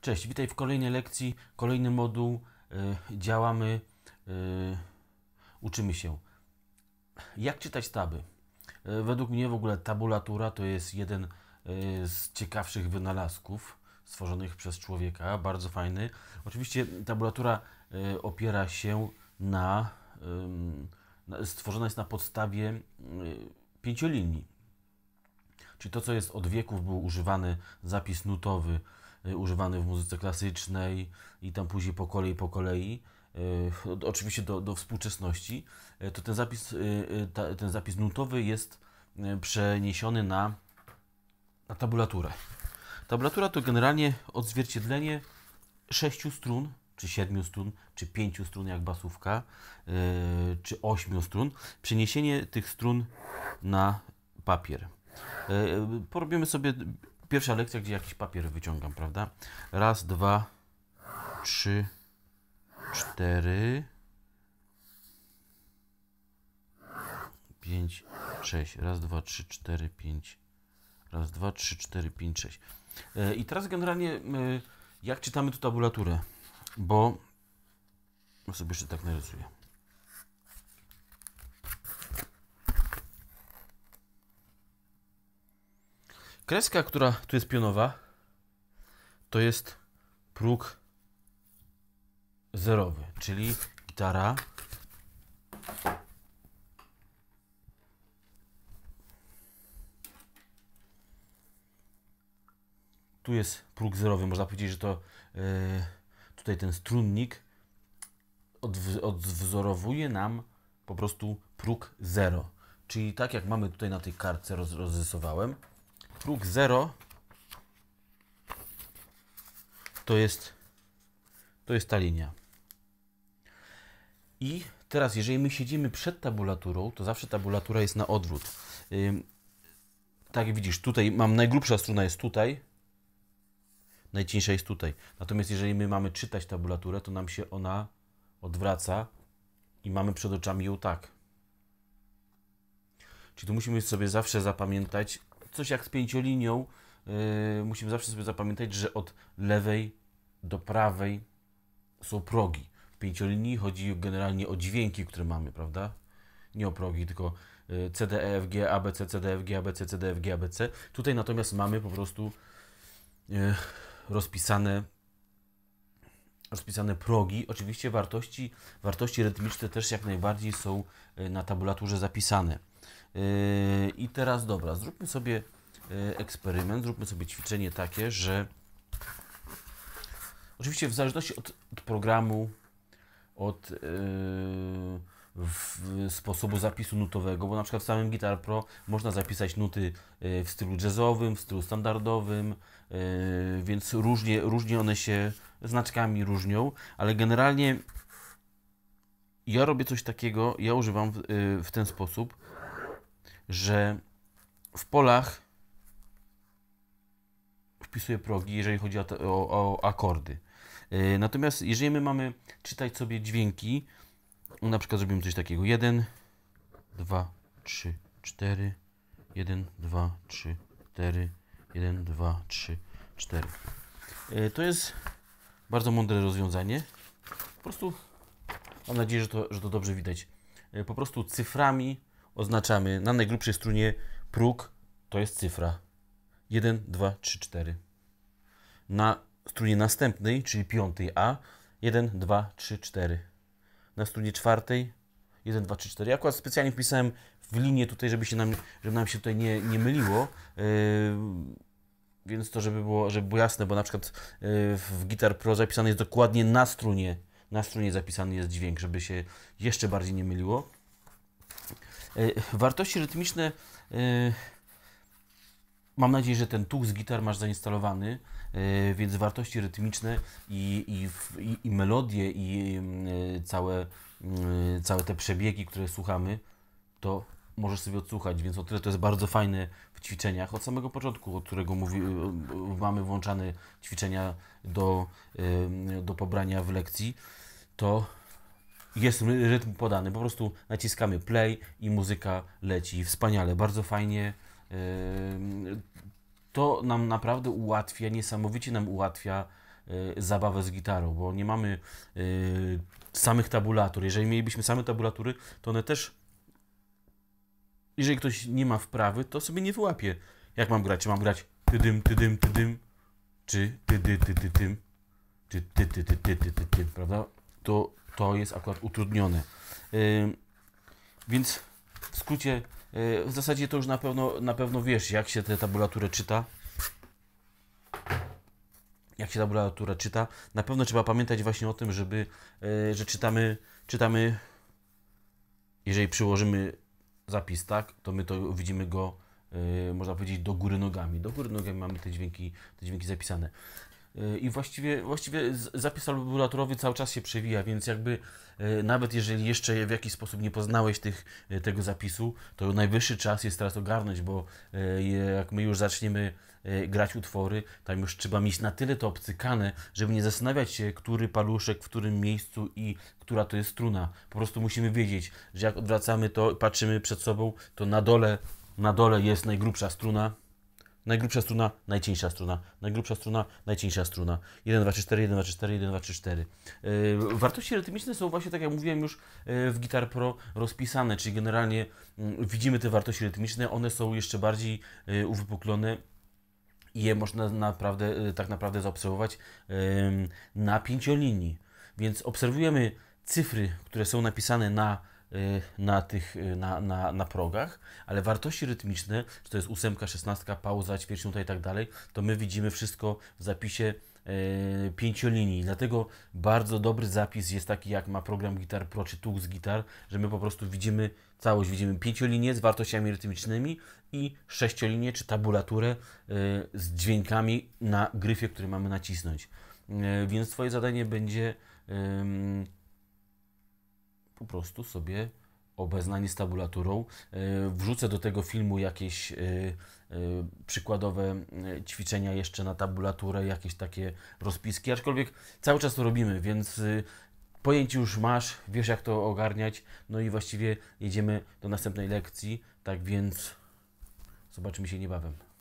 Cześć, witaj w kolejnej lekcji, kolejny moduł. Yy, działamy, yy, uczymy się. Jak czytać taby? Yy, według mnie w ogóle tabulatura to jest jeden z ciekawszych wynalazków stworzonych przez człowieka. Bardzo fajny. Oczywiście tabulatura opiera się na, na. stworzona jest na podstawie pięciolinii. Czyli to, co jest od wieków, był używany zapis nutowy Y, używany w muzyce klasycznej i tam później po kolei, po kolei, y, oczywiście do, do współczesności, y, to ten zapis, ten zapis nutowy jest przeniesiony na, na tabulaturę. Tabulatura to generalnie odzwierciedlenie sześciu strun, czy siedmiu strun, czy pięciu strun jak basówka, czy ośmiu strun, przeniesienie tych strun na papier. Porobimy sobie Pierwsza lekcja, gdzie jakiś papier wyciągam, prawda? Raz, dwa, trzy, cztery, pięć, sześć. Raz, dwa, trzy, cztery, pięć. Raz, dwa, trzy, cztery, pięć, sześć. E, I teraz generalnie e, jak czytamy tu tabulaturę? Bo no sobie jeszcze tak narysuję. Kreska, która tu jest pionowa, to jest próg zerowy, czyli gitara tu jest próg zerowy, można powiedzieć, że to yy, tutaj ten strunnik odw odwzorowuje nam po prostu próg zero. Czyli tak jak mamy tutaj na tej kartce roz rozrysowałem, próg 0 to jest, to jest ta linia. I teraz, jeżeli my siedzimy przed tabulaturą, to zawsze tabulatura jest na odwrót. tak jak widzisz, tutaj mam najgrubsza struna jest tutaj, najcieńsza jest tutaj. Natomiast jeżeli my mamy czytać tabulaturę, to nam się ona odwraca i mamy przed oczami ją tak. Czyli tu musimy sobie zawsze zapamiętać, coś jak z pięciolinią, yy, musimy zawsze sobie zapamiętać, że od lewej do prawej są progi. W pięciolinii chodzi generalnie o dźwięki, które mamy, prawda? Nie o progi, tylko yy, CDEFG, ABC, CDFG, ABC, CDFG, ABC. Tutaj natomiast mamy po prostu yy, rozpisane rozpisane progi. Oczywiście wartości, wartości rytmiczne też jak najbardziej są yy, na tabulaturze zapisane. Yy, I teraz dobra, zróbmy sobie yy, eksperyment, zróbmy sobie ćwiczenie takie, że oczywiście w zależności od, od programu, od yy, w, sposobu zapisu nutowego, bo na przykład w samym Guitar Pro można zapisać nuty w stylu jazzowym, w stylu standardowym, więc różnie, różnie one się znaczkami różnią, ale generalnie ja robię coś takiego, ja używam w ten sposób, że w polach wpisuję progi, jeżeli chodzi o, o, o akordy. Y, natomiast jeżeli my mamy czytać sobie dźwięki, no na przykład zrobimy coś takiego. 1, 2, 3, 4, 1, 2, 3, 4, 1, 2, 3, 4. to jest bardzo mądre rozwiązanie. Po prostu mam nadzieję, że to, że to dobrze widać. Y, po prostu cyframi oznaczamy na najgrubszej strunie próg, to jest cyfra 1, 2, 3, 4. Na strunie następnej, czyli piątej A, 1, 2, 3, 4. Na strunie czwartej 1, 2, 3, 4. Ja akurat specjalnie wpisałem w linię tutaj, żeby, się nam, żeby nam się tutaj nie, nie myliło. Yy, więc to, żeby było, żeby było jasne, bo na przykład yy, w Guitar Pro zapisany jest dokładnie na strunie. Na strunie zapisany jest dźwięk, żeby się jeszcze bardziej nie myliło. E, wartości rytmiczne. E, mam nadzieję, że ten tuch z gitar masz zainstalowany, e, więc wartości rytmiczne i, i, i melodie, i całe, całe te przebiegi, które słuchamy, to możesz sobie odsłuchać, więc o tyle to jest bardzo fajne w ćwiczeniach. Od samego początku, od którego mówi, mamy włączane ćwiczenia do, do pobrania w lekcji, to jest rytm podany. Po prostu naciskamy play i muzyka leci. Wspaniale, bardzo fajnie. To nam naprawdę ułatwia, niesamowicie nam ułatwia e, zabawę z gitarą, bo nie mamy e, samych tabulatur. Jeżeli mielibyśmy same tabulatury, to one też, jeżeli ktoś nie ma wprawy, to sobie nie wyłapie. Jak mam grać? Czy mam grać tydym, tydym, tydym, czy tydy, tydy, tym, czy ty, ty, ty, ty, ty, ty, ty, prawda? To to jest akurat utrudnione. Więc w skrócie, y, w zasadzie to już na pewno, na pewno wiesz, jak się tę tabulaturę czyta. Jak się tabulatura czyta. Na pewno trzeba pamiętać właśnie o tym, żeby, y, że czytamy, czytamy, jeżeli przyłożymy zapis, tak, to my to widzimy go, y, można powiedzieć, do góry nogami. Do góry nogami mamy te dźwięki, te dźwięki zapisane. E, i właściwie, właściwie zapis laboratoryjny cały czas się przewija, więc jakby e, nawet jeżeli jeszcze w jakiś sposób nie poznałeś tych, e, tego zapisu, to najwyższy czas jest teraz ogarnąć, bo jak my już zaczniemy grać utwory, tam już trzeba mieć na tyle to obcykane, żeby nie zastanawiać się, który paluszek w którym miejscu i która to jest struna. Po prostu musimy wiedzieć, że jak odwracamy to, patrzymy przed sobą, to na dole, na dole jest najgrubsza struna, Najgrubsza struna, najcieńsza struna. Najgrubsza struna, najcieńsza struna. 1, 2, 3, 4, 1, 2, 3, 4, 1, 2, 3, 4. wartości rytmiczne są właśnie, tak jak mówiłem już, yy, w Guitar Pro rozpisane, czyli generalnie mm, widzimy te wartości rytmiczne, one są jeszcze bardziej yy, uwypuklone i je można naprawdę, yy, tak naprawdę zaobserwować na pięciolinii. Więc obserwujemy cyfry, które są napisane na Y, na tych, y, na, na, na progach, ale wartości rytmiczne, czy to jest ósemka, szesnastka, pauza, ćwierćnuta i tak dalej, to my widzimy wszystko w zapisie Yy, pięciolinii. Dlatego bardzo dobry zapis jest taki, jak ma program Gitar Pro czy Tux Gitar, że my po prostu widzimy całość, widzimy pięciolinię z wartościami rytmicznymi i sześciolinię czy tabulaturę y, z dźwiękami na gryfie, który mamy nacisnąć. więc Twoje zadanie będzie po prostu sobie obeznani z tabulaturą. E, wrzucę do tego filmu jakieś e, e, przykładowe ćwiczenia jeszcze na tabulaturę, jakieś takie rozpiski, aczkolwiek cały czas to robimy, więc pojęcie już masz, wiesz jak to ogarniać, no i właściwie jedziemy do następnej lekcji, tak więc zobaczymy się niebawem.